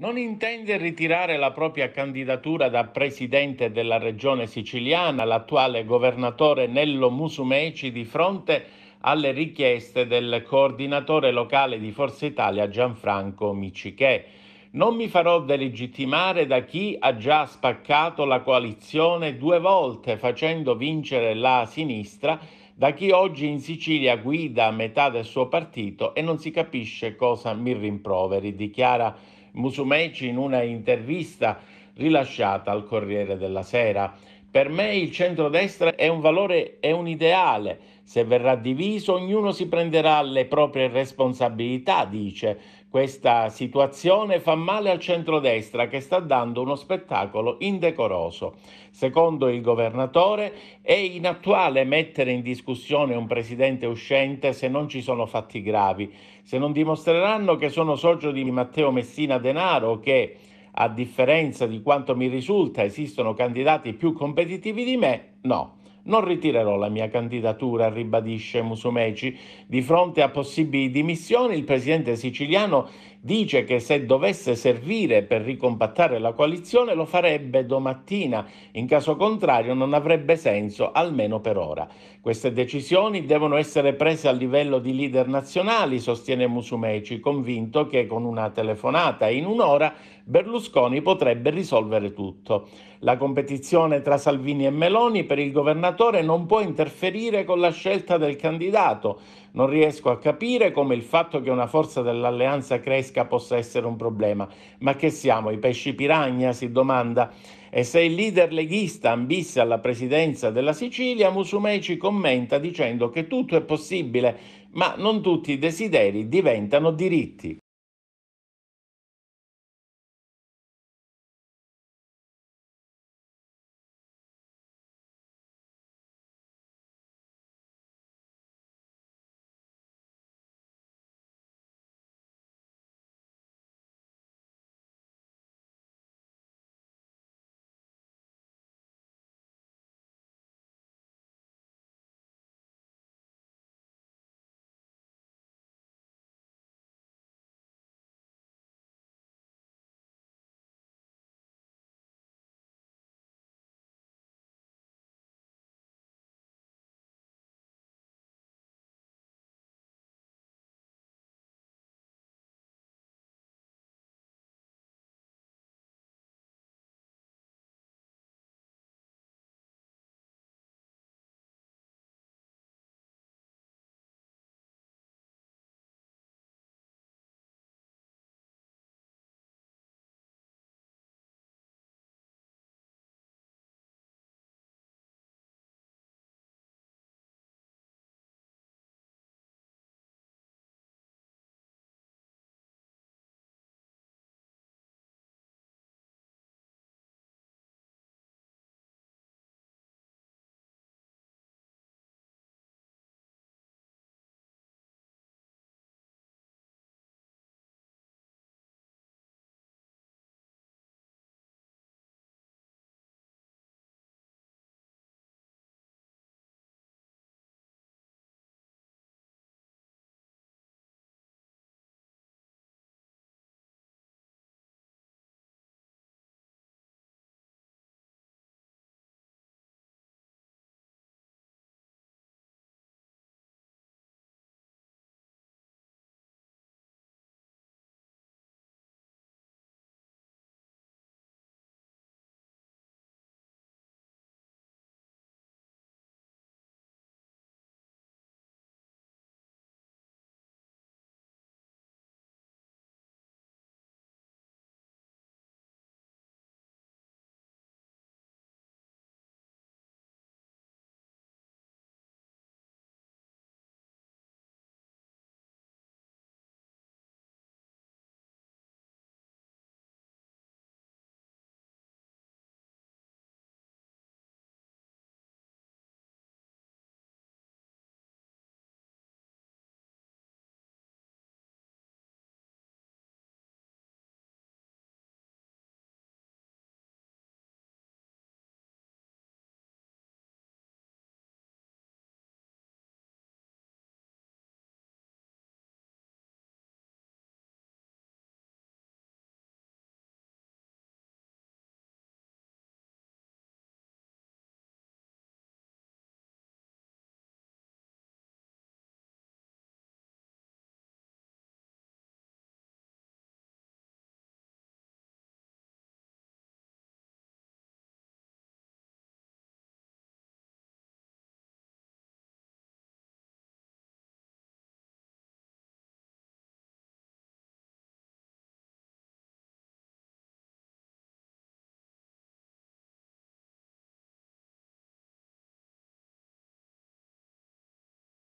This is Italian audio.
non intende ritirare la propria candidatura da presidente della regione siciliana l'attuale governatore Nello Musumeci di fronte alle richieste del coordinatore locale di Forza Italia Gianfranco Micichè. Non mi farò delegittimare da chi ha già spaccato la coalizione due volte facendo vincere la sinistra, da chi oggi in Sicilia guida metà del suo partito e non si capisce cosa mi rimproveri, dichiara Musumeci in una intervista rilasciata al Corriere della Sera. Per me il centrodestra è un valore, è un ideale. Se verrà diviso, ognuno si prenderà le proprie responsabilità, dice. Questa situazione fa male al centrodestra che sta dando uno spettacolo indecoroso. Secondo il governatore è inattuale mettere in discussione un presidente uscente se non ci sono fatti gravi, se non dimostreranno che sono socio di Matteo Messina Denaro che a differenza di quanto mi risulta esistono candidati più competitivi di me, no. Non ritirerò la mia candidatura, ribadisce Musumeci. Di fronte a possibili dimissioni, il presidente siciliano dice che se dovesse servire per ricompattare la coalizione lo farebbe domattina, in caso contrario non avrebbe senso almeno per ora. Queste decisioni devono essere prese a livello di leader nazionali, sostiene Musumeci, convinto che con una telefonata in un'ora Berlusconi potrebbe risolvere tutto. La competizione tra Salvini e Meloni per il governatore non può interferire con la scelta del candidato. Non riesco a capire come il fatto che una forza dell'alleanza cresca possa essere un problema. Ma che siamo, i pesci piragna? si domanda. E se il leader leghista ambisse alla presidenza della Sicilia, Musumeci commenta dicendo che tutto è possibile, ma non tutti i desideri diventano diritti.